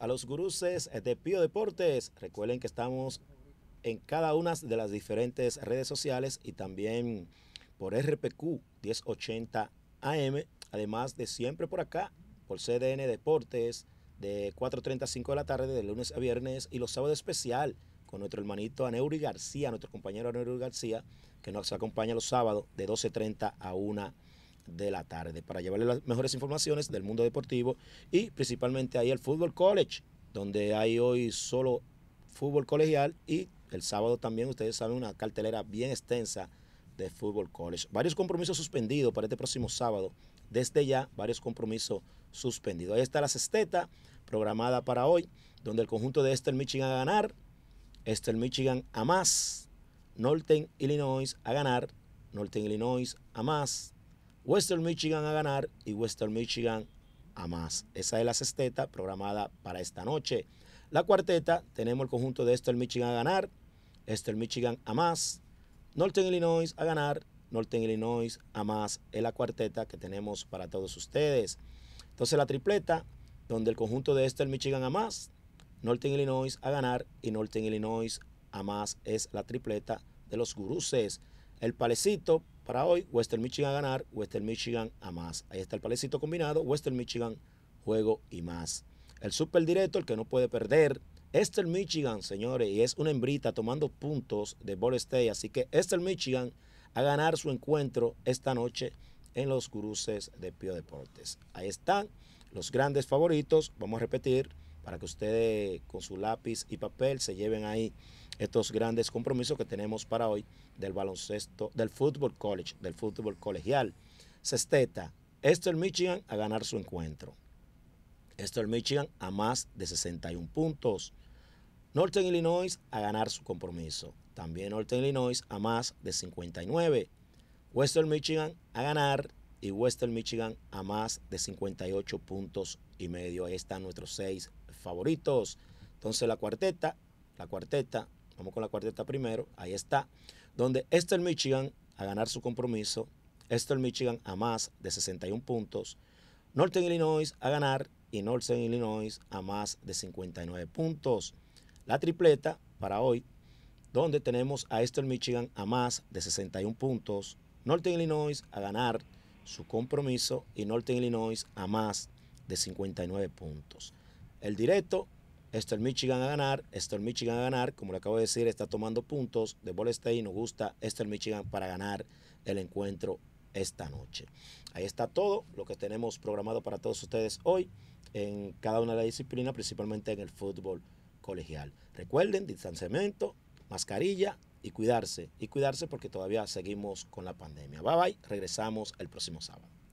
a los guruses de Pío Deportes. Recuerden que estamos en cada una de las diferentes redes sociales y también por RPQ 1080 AM, además de siempre por acá, por CDN Deportes, de 4.35 de la tarde, de lunes a viernes, y los sábados especial con nuestro hermanito Aneuri García, nuestro compañero Aneuri García, que nos acompaña los sábados de 12.30 a 1 de la tarde para llevarle las mejores informaciones del mundo deportivo y principalmente ahí el Fútbol College, donde hay hoy solo fútbol colegial y el sábado también ustedes saben una cartelera bien extensa de Fútbol College. Varios compromisos suspendidos para este próximo sábado. Desde ya, varios compromisos suspendidos. Ahí está la Cesteta programada para hoy, donde el conjunto de Esther Michigan a ganar, Esther Michigan a más, Northern Illinois a ganar, Northern Illinois a más, Western Michigan a ganar y Western Michigan a más. Esa es la sexteta programada para esta noche. La cuarteta, tenemos el conjunto de Eastern Michigan a ganar, Eastern Michigan a más, Northern Illinois a ganar, Northern Illinois a más. Es la cuarteta que tenemos para todos ustedes. Entonces la tripleta, donde el conjunto de Eastern Michigan a más, Northern Illinois a ganar y Northern Illinois a más es la tripleta de los guruses. El palecito para hoy. Western Michigan a ganar, Western Michigan a más. Ahí está el palecito combinado, Western Michigan, juego y más. El super directo, el que no puede perder. Western Michigan, señores, y es una hembrita tomando puntos de Ball State. Así que Western Michigan a ganar su encuentro esta noche en los cruces de Pío Deportes. Ahí están los grandes favoritos. Vamos a repetir para que ustedes con su lápiz y papel se lleven ahí estos grandes compromisos que tenemos para hoy del baloncesto, del fútbol college, del fútbol colegial. Sesteta, el Michigan a ganar su encuentro. el Michigan a más de 61 puntos. Northern Illinois a ganar su compromiso. También Northern Illinois a más de 59. Western Michigan a ganar y Western Michigan a más de 58 puntos y medio. Ahí están nuestros seis favoritos. Entonces la cuarteta, la cuarteta, vamos con la cuarteta primero, ahí está, donde Esther Michigan a ganar su compromiso, Esther Michigan a más de 61 puntos, Northern Illinois a ganar y Northern Illinois a más de 59 puntos. La tripleta para hoy, donde tenemos a Esther Michigan a más de 61 puntos, Northern Illinois a ganar su compromiso y Northern Illinois a más de 59 puntos el directo. esto el Michigan a ganar, el Michigan a ganar, como le acabo de decir, está tomando puntos de Ball State y nos gusta el Michigan para ganar el encuentro esta noche. Ahí está todo lo que tenemos programado para todos ustedes hoy en cada una de las disciplinas, principalmente en el fútbol colegial. Recuerden, distanciamiento, mascarilla y cuidarse. Y cuidarse porque todavía seguimos con la pandemia. Bye bye, regresamos el próximo sábado.